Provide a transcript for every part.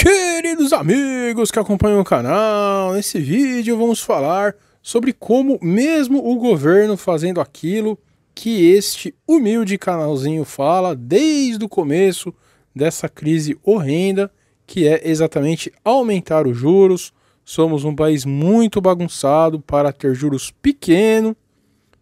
Queridos amigos que acompanham o canal, nesse vídeo vamos falar sobre como mesmo o governo fazendo aquilo que este humilde canalzinho fala desde o começo dessa crise horrenda, que é exatamente aumentar os juros. Somos um país muito bagunçado para ter juros pequeno,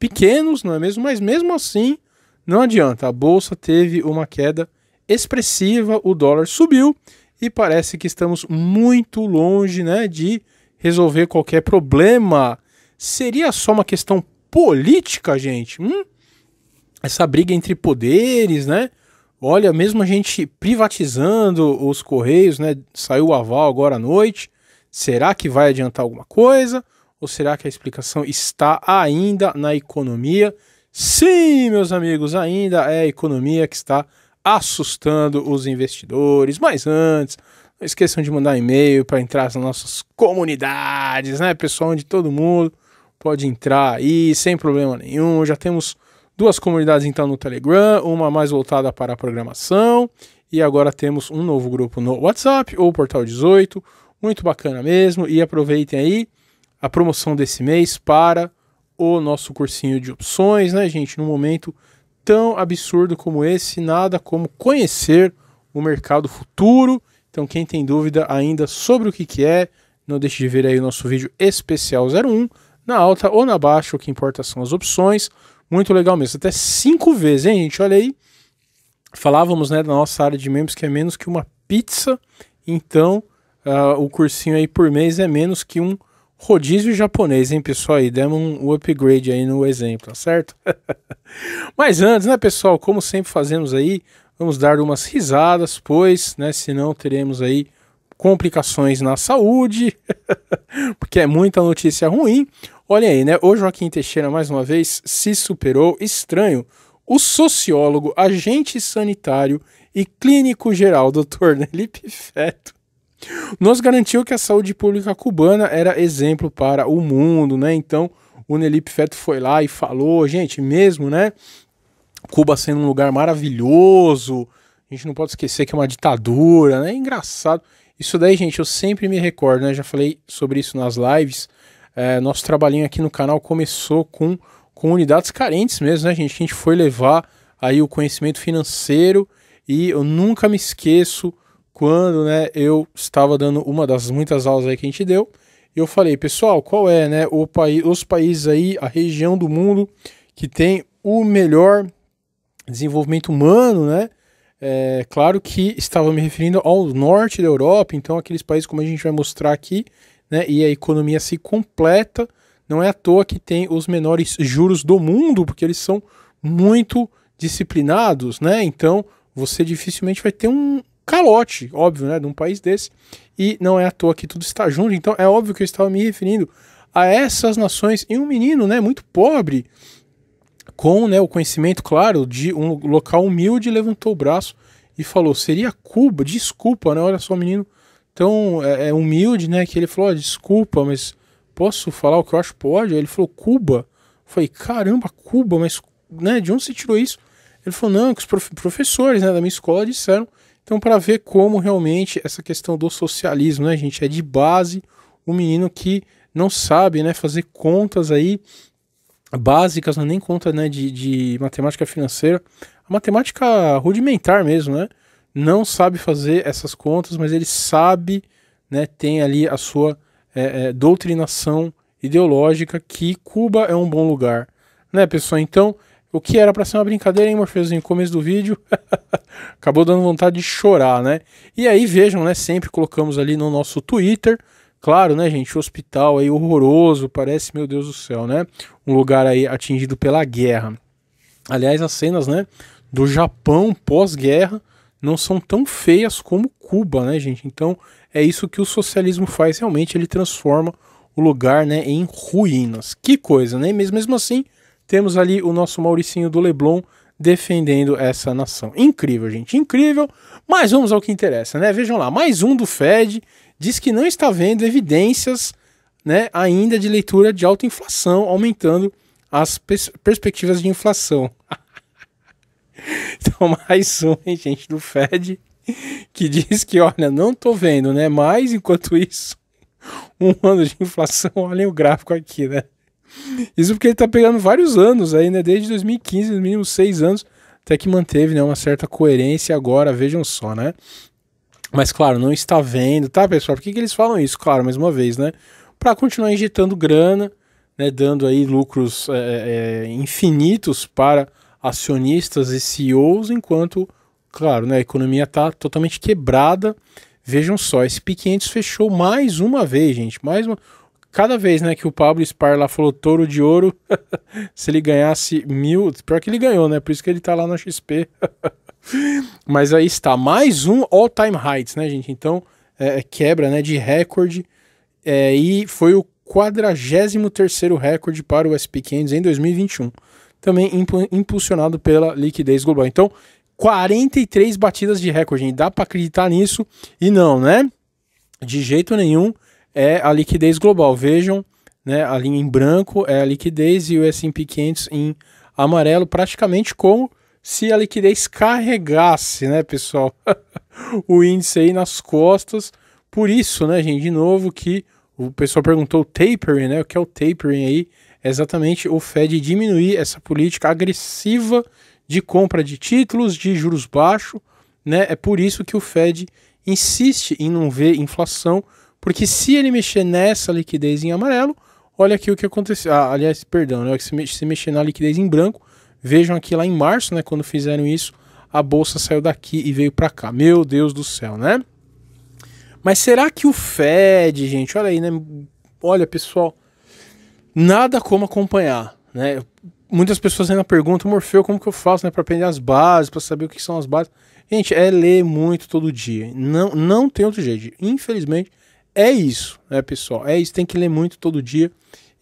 pequenos, não é mesmo? Mas mesmo assim, não adianta. A bolsa teve uma queda expressiva, o dólar subiu e parece que estamos muito longe né, de resolver qualquer problema. Seria só uma questão política, gente? Hum? Essa briga entre poderes, né? Olha, mesmo a gente privatizando os Correios, né? Saiu o aval agora à noite. Será que vai adiantar alguma coisa? Ou será que a explicação está ainda na economia? Sim, meus amigos, ainda é a economia que está assustando os investidores. Mas antes, não esqueçam de mandar e-mail para entrar nas nossas comunidades, né, pessoal? Onde todo mundo pode entrar aí sem problema nenhum. Já temos duas comunidades então no Telegram, uma mais voltada para a programação e agora temos um novo grupo no WhatsApp ou Portal 18, muito bacana mesmo. E aproveitem aí a promoção desse mês para o nosso cursinho de opções, né, gente? No momento tão absurdo como esse, nada como conhecer o mercado futuro. Então, quem tem dúvida ainda sobre o que, que é, não deixe de ver aí o nosso vídeo especial 01, na alta ou na baixa, o que importa são as opções. Muito legal mesmo, até cinco vezes, hein, gente? Olha aí. Falávamos, né, da nossa área de membros que é menos que uma pizza, então uh, o cursinho aí por mês é menos que um rodízio japonês, hein, pessoal? E demos um upgrade aí no exemplo, tá certo? Mas antes, né, pessoal, como sempre fazemos aí, vamos dar umas risadas, pois, né, senão teremos aí complicações na saúde, porque é muita notícia ruim. Olha aí, né? O Joaquim Teixeira, mais uma vez, se superou. Estranho. O sociólogo, agente sanitário e clínico geral, doutor Nelipe Feto, nos garantiu que a saúde pública cubana era exemplo para o mundo, né? Então, o Nelipe Feto foi lá e falou, gente, mesmo, né? Cuba sendo um lugar maravilhoso, a gente não pode esquecer que é uma ditadura, né? É engraçado. Isso daí, gente, eu sempre me recordo, né? Já falei sobre isso nas lives. É, nosso trabalhinho aqui no canal começou com comunidades carentes mesmo, né, gente? A gente foi levar aí o conhecimento financeiro e eu nunca me esqueço quando né, eu estava dando uma das muitas aulas aí que a gente deu, eu falei, pessoal, qual é né, o paí os países aí, a região do mundo que tem o melhor desenvolvimento humano, né? É, claro que estava me referindo ao norte da Europa, então aqueles países como a gente vai mostrar aqui, né? E a economia se completa, não é à toa que tem os menores juros do mundo, porque eles são muito disciplinados, né? Então você dificilmente vai ter um, calote, óbvio, né, de um país desse. E não é à toa que tudo está junto, então é óbvio que eu estava me referindo a essas nações e um menino, né, muito pobre, com né, o conhecimento, claro, de um local humilde, levantou o braço e falou: seria Cuba, desculpa, né? Olha só, menino tão é, é humilde, né? Que ele falou: oh, desculpa, mas posso falar o que eu acho? Pode. ele falou: Cuba. Eu falei: caramba, Cuba, mas né, de onde você tirou isso? Ele falou: não, é que os prof professores né, da minha escola disseram então, para ver como realmente essa questão do socialismo, né, gente, é de base o um menino que não sabe, né, fazer contas aí básicas, né, nem conta, né, de, de matemática financeira, a matemática rudimentar mesmo, né, não sabe fazer essas contas, mas ele sabe, né, tem ali a sua é, é, doutrinação ideológica que Cuba é um bom lugar, né, pessoal? Então, o que era para ser uma brincadeira, hein, Morfeuzinho? Começo do vídeo. Acabou dando vontade de chorar, né? E aí, vejam, né? Sempre colocamos ali no nosso Twitter. Claro, né, gente? O hospital aí horroroso, parece, meu Deus do céu, né? Um lugar aí atingido pela guerra. Aliás, as cenas, né? Do Japão pós-guerra não são tão feias como Cuba, né, gente? Então, é isso que o socialismo faz realmente, ele transforma o lugar, né, em ruínas. Que coisa, né? mesmo assim, temos ali o nosso Mauricinho do Leblon defendendo essa nação. Incrível, gente, incrível. Mas vamos ao que interessa, né? Vejam lá, mais um do Fed diz que não está vendo evidências, né, ainda de leitura de alta inflação, aumentando as pers perspectivas de inflação. então, mais um, hein, gente, do Fed que diz que, olha, não tô vendo, né? Mas enquanto isso, um ano de inflação, olhem o gráfico aqui, né? Isso porque ele tá pegando vários anos aí, né? Desde 2015, no mínimo seis anos, até que manteve né, uma certa coerência agora, vejam só, né? Mas claro, não está vendo, tá, pessoal? Por que, que eles falam isso? Claro, mais uma vez, né? Para continuar injetando grana, né? Dando aí lucros é, é, é infinitos para acionistas e CEOs, enquanto, claro, né, a economia está totalmente quebrada. Vejam só, esse P500 fechou mais uma vez, gente, mais uma, cada vez né, que o Pablo Spar lá falou touro de ouro, se ele ganhasse mil. Pior que ele ganhou, né? Por isso que ele tá lá na XP. Mas aí está, mais um all-time heights, né, gente? Então, é, é quebra né, de recorde. É, e foi o 43 recorde para o SP500 em 2021. Também impulsionado pela liquidez global. Então, 43 batidas de recorde, gente. Dá para acreditar nisso? E não, né? De jeito nenhum é a liquidez global. Vejam, né, a linha em branco é a liquidez e o S&P 500 em amarelo, praticamente como se a liquidez carregasse, né, pessoal, o índice aí nas costas. Por isso, né, gente, de novo que o pessoal perguntou o tapering, né, o que é o tapering aí? É exatamente o Fed diminuir essa política agressiva de compra de títulos de juros baixos, né? É por isso que o Fed insiste em não ver inflação porque se ele mexer nessa liquidez em amarelo, olha aqui o que aconteceu. Ah, aliás, perdão, né? se mexer na liquidez em branco, vejam aqui lá em março, né, quando fizeram isso, a bolsa saiu daqui e veio para cá. Meu Deus do céu, né? Mas será que o Fed, gente, olha aí, né? Olha, pessoal, nada como acompanhar, né? Muitas pessoas ainda perguntam, Morfeu, como que eu faço, né, para aprender as bases, para saber o que são as bases? Gente, é ler muito todo dia. Não, não tem outro jeito. Infelizmente, é isso, né, pessoal? É isso, tem que ler muito todo dia.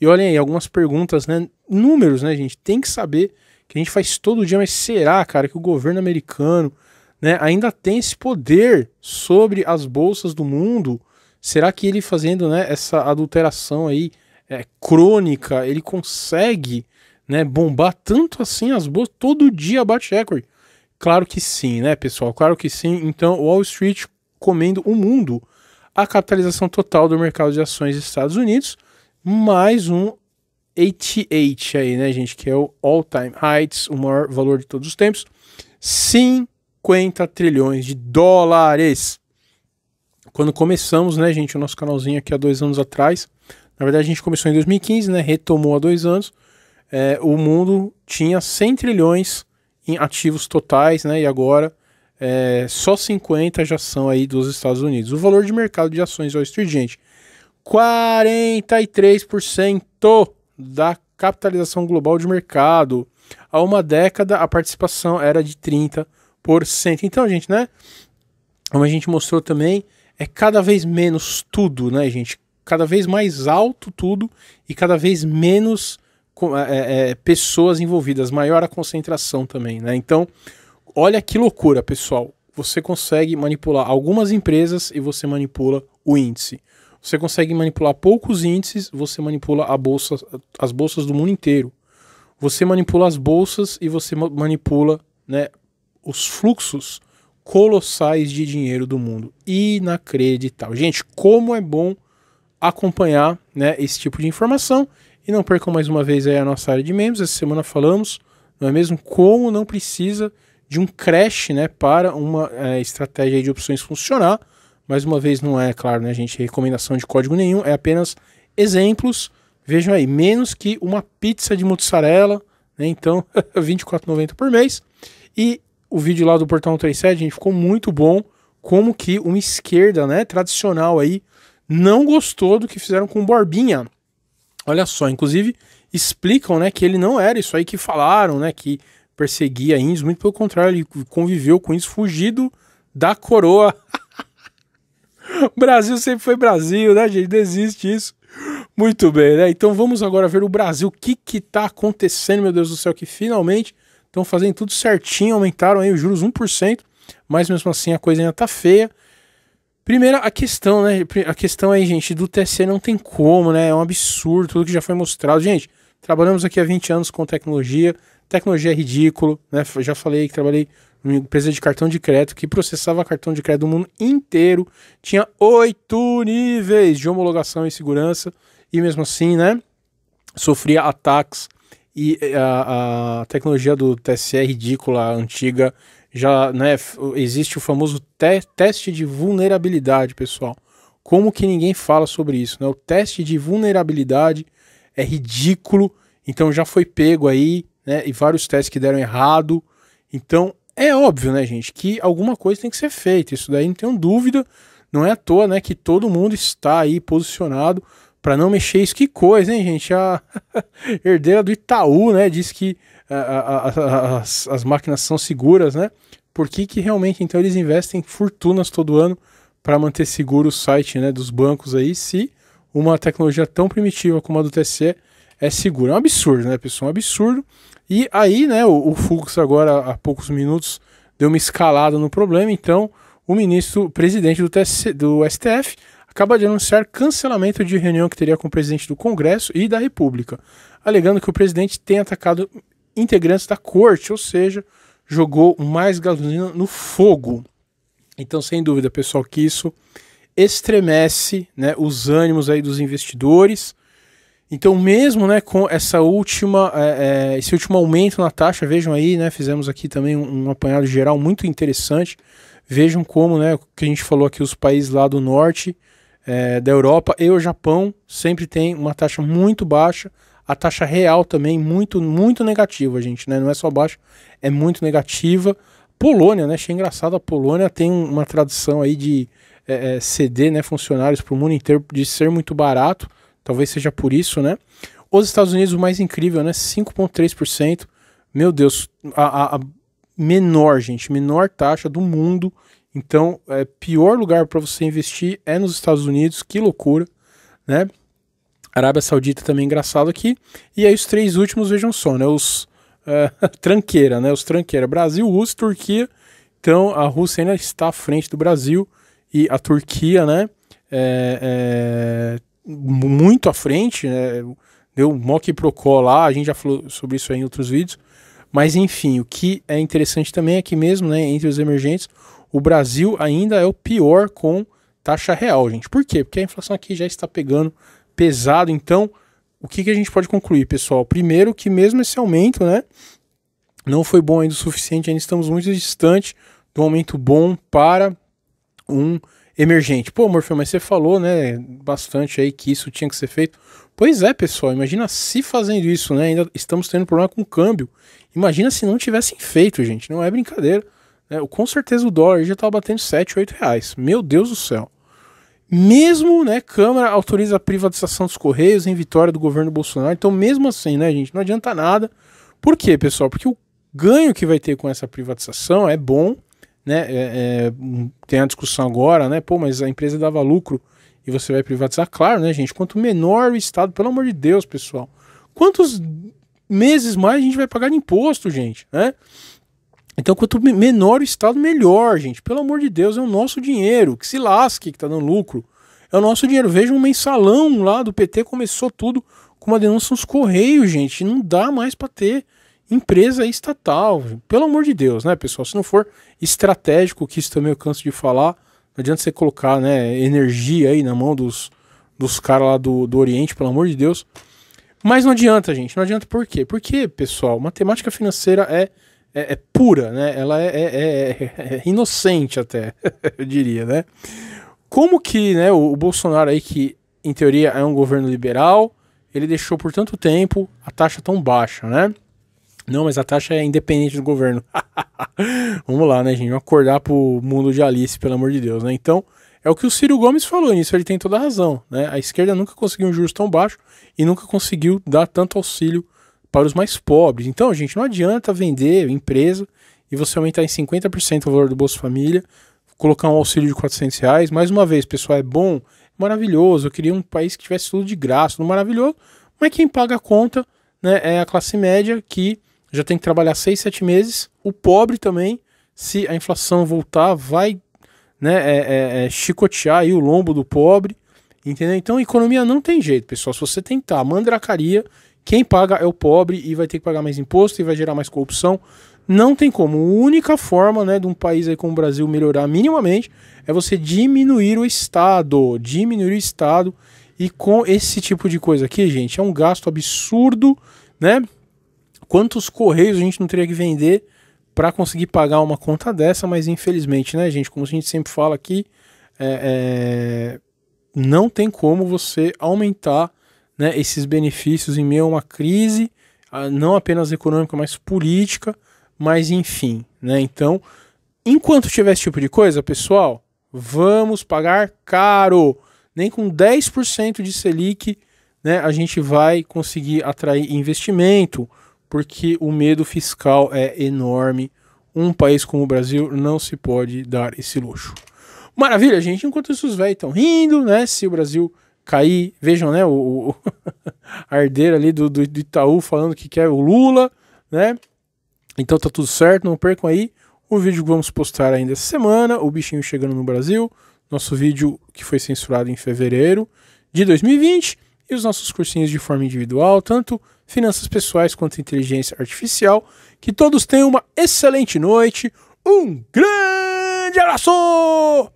E olhem aí, algumas perguntas, né? Números, né, gente? Tem que saber que a gente faz todo dia, mas será, cara, que o governo americano né, ainda tem esse poder sobre as bolsas do mundo? Será que ele fazendo né, essa adulteração aí é, crônica, ele consegue né, bombar tanto assim as bolsas? Todo dia bate recorde. Claro que sim, né, pessoal? Claro que sim. Então, Wall Street comendo o mundo a capitalização total do mercado de ações dos Estados Unidos, mais um ATH aí, né, gente, que é o All Time Heights, o maior valor de todos os tempos, 50 trilhões de dólares. Quando começamos, né, gente, o nosso canalzinho aqui há dois anos atrás, na verdade a gente começou em 2015, né, retomou há dois anos, é, o mundo tinha 100 trilhões em ativos totais, né, e agora é, só 50 já são aí dos Estados Unidos. O valor de mercado de ações ao estudiante, 43% da capitalização global de mercado. Há uma década a participação era de 30%. Então, gente, né? Como a gente mostrou também, é cada vez menos tudo, né, gente? Cada vez mais alto tudo e cada vez menos é, é, pessoas envolvidas, maior a concentração também, né? Então, olha que loucura, pessoal. Você consegue manipular algumas empresas e você manipula o índice. Você consegue manipular poucos índices, você manipula a bolsa, as bolsas do mundo inteiro. Você manipula as bolsas e você manipula né, os fluxos colossais de dinheiro do mundo. Inacreditável. Gente, como é bom acompanhar né, esse tipo de informação. E não percam mais uma vez aí a nossa área de membros. Essa semana falamos, não é mesmo? Como não precisa de um crash né, para uma é, estratégia de opções funcionar. Mais uma vez, não é, claro, né, gente, recomendação de código nenhum, é apenas exemplos. Vejam aí, menos que uma pizza de mozzarella, né, então R$24,90 por mês. E o vídeo lá do Portal 137, gente, ficou muito bom. Como que uma esquerda né, tradicional aí não gostou do que fizeram com o Borbinha. Olha só, inclusive explicam né, que ele não era isso aí que falaram, né, que perseguia índios, muito pelo contrário, ele conviveu com isso fugido da coroa. Brasil sempre foi Brasil, né, gente? Desiste isso. Muito bem, né? Então vamos agora ver o Brasil. O que que tá acontecendo, meu Deus do céu, que finalmente estão fazendo tudo certinho, aumentaram aí os juros 1%, mas mesmo assim a coisa ainda tá feia. Primeira a questão, né? A questão aí, gente, do TSE não tem como, né? É um absurdo tudo que já foi mostrado. Gente, trabalhamos aqui há 20 anos com tecnologia, Tecnologia é ridículo, né? Já falei que trabalhei numa empresa de cartão de crédito que processava cartão de crédito do mundo inteiro. Tinha oito níveis de homologação e segurança. E mesmo assim, né? Sofria ataques e eh, a, a tecnologia do TSE é ridícula, antiga. Já, né? Existe o famoso te teste de vulnerabilidade, pessoal. Como que ninguém fala sobre isso, né? O teste de vulnerabilidade é ridículo. Então já foi pego aí né? E vários testes que deram errado. Então, é óbvio, né, gente, que alguma coisa tem que ser feita. Isso daí não tenho dúvida. Não é à toa, né, que todo mundo está aí posicionado para não mexer isso. Que coisa, hein, gente? A herdeira do Itaú, né, disse que a, a, a, as, as, máquinas são seguras, né? Por que, que realmente então eles investem fortunas todo ano para manter seguro o site, né, dos bancos aí, se uma tecnologia tão primitiva como a do TC é segura? É um absurdo, né, pessoal? É um absurdo. E aí, né, o, o Fux agora há poucos minutos deu uma escalada no problema, então o ministro, o presidente do, TSC, do STF, acaba de anunciar cancelamento de reunião que teria com o presidente do Congresso e da República, alegando que o presidente tem atacado integrantes da corte, ou seja, jogou mais gasolina no fogo. Então, sem dúvida, pessoal, que isso estremece né, os ânimos aí dos investidores, então, mesmo né, com essa última, é, é, esse último aumento na taxa, vejam aí, né, fizemos aqui também um, um, apanhado geral muito interessante. Vejam como, né, o que a gente falou aqui, os países lá do norte é, da Europa e o Japão sempre tem uma taxa muito baixa, a taxa real também muito, muito negativa, gente, né? Não é só baixa, é muito negativa. Polônia, né? Achei engraçado, a Polônia tem uma tradição aí de é, é, ceder né, funcionários para o mundo inteiro de ser muito barato. Talvez seja por isso, né? Os Estados Unidos, o mais incrível, né? 5,3%. Meu Deus, a, a, a, menor, gente, menor taxa do mundo. Então, é, pior lugar para você investir é nos Estados Unidos. Que loucura, né? Arábia Saudita também engraçado aqui. E aí os três últimos, vejam só, né? Os é, tranqueira, né? Os tranqueira. Brasil, Rússia, Turquia. Então a Rússia ainda está à frente do Brasil e a Turquia, né? É, é, muito à frente, né? Deu um mock procó lá, a gente já falou sobre isso em outros vídeos. Mas enfim, o que é interessante também é que mesmo, né, entre os emergentes, o Brasil ainda é o pior com taxa real, gente. Por quê? Porque a inflação aqui já está pegando pesado. Então, o que, que a gente pode concluir, pessoal? Primeiro, que mesmo esse aumento, né, não foi bom ainda o suficiente, ainda estamos muito distante do aumento bom para um emergente. Pô, Morfeu, mas você falou, né, bastante aí que isso tinha que ser feito. Pois é, pessoal, imagina se fazendo isso, né? Ainda estamos tendo problema com o câmbio. Imagina se não tivessem feito, gente. Não é brincadeira. Né? Com certeza o dólar já estava batendo 7, 8 reais. Meu Deus do céu. Mesmo, né, Câmara autoriza a privatização dos Correios em vitória do governo Bolsonaro. Então, mesmo assim, né, gente, não adianta nada. Por quê, pessoal? Porque o ganho que vai ter com essa privatização é bom, né? É, é, tem a discussão agora, né? Pô, mas a empresa dava lucro e você vai privatizar? Claro, né, gente? Quanto menor o Estado, pelo amor de Deus, pessoal. Quantos meses mais a gente vai pagar de imposto, gente, né? Então, quanto menor o Estado, melhor, gente. Pelo amor de Deus, é o nosso dinheiro. Que se lasque que tá dando lucro. É o nosso dinheiro. Veja um mensalão lá do PT, começou tudo com uma denúncia nos Correios, gente. Não dá mais para ter empresa estatal. Pelo amor de Deus, né, pessoal? Se não for estratégico, que isso também eu canso de falar, não adianta você colocar né, energia aí na mão dos, dos caras lá do, do Oriente, pelo amor de Deus. Mas não adianta, gente. Não adianta por quê? Porque, pessoal, matemática financeira é, é, é pura, né? Ela é, é, é, é, é inocente até, eu diria, né? Como que né, o, o Bolsonaro aí, que em teoria é um governo liberal, ele deixou por tanto tempo a taxa tão baixa, né? Não, mas a taxa é independente do governo. Vamos lá, né, gente? Vamos acordar pro mundo de Alice, pelo amor de Deus, né? Então, é o que o Ciro Gomes falou, nisso ele tem toda a razão, né? A esquerda nunca conseguiu um juros tão baixo e nunca conseguiu dar tanto auxílio para os mais pobres. Então, gente, não adianta vender empresa e você aumentar em 50% o valor do Bolsa Família, colocar um auxílio de 400 reais. Mais uma vez, pessoal, é bom, é maravilhoso. Eu queria um país que tivesse tudo de graça, tudo maravilhoso. Mas quem paga a conta né, é a classe média que já tem que trabalhar seis, sete meses. O pobre também, se a inflação voltar, vai né, é, é, é, chicotear aí o lombo do pobre. Entendeu? Então, economia não tem jeito, pessoal. Se você tentar mandracaria, quem paga é o pobre e vai ter que pagar mais imposto e vai gerar mais corrupção. Não tem como. A única forma né, de um país aí como o Brasil melhorar minimamente é você diminuir o Estado. Diminuir o Estado. E com esse tipo de coisa aqui, gente, é um gasto absurdo, né? quantos correios a gente não teria que vender para conseguir pagar uma conta dessa, mas infelizmente, né, gente? Como a gente sempre fala aqui, é, é, não tem como você aumentar né, esses benefícios em meio a uma crise, não apenas econômica, mas política, mas enfim, né? Então, enquanto tiver esse tipo de coisa, pessoal, vamos pagar caro. Nem com 10% de Selic né, a gente vai conseguir atrair investimento porque o medo fiscal é enorme. Um país como o Brasil não se pode dar esse luxo. Maravilha, gente. Enquanto isso, os velhos estão rindo, né? Se o Brasil cair, vejam, né? O, o a herdeira ali do, do, do, Itaú falando que quer o Lula, né? Então tá tudo certo, não percam aí o vídeo que vamos postar ainda essa semana. O bichinho chegando no Brasil, nosso vídeo que foi censurado em fevereiro de 2020 e os nossos cursinhos de forma individual, tanto finanças pessoais quanto inteligência artificial. Que todos tenham uma excelente noite, um grande abraço!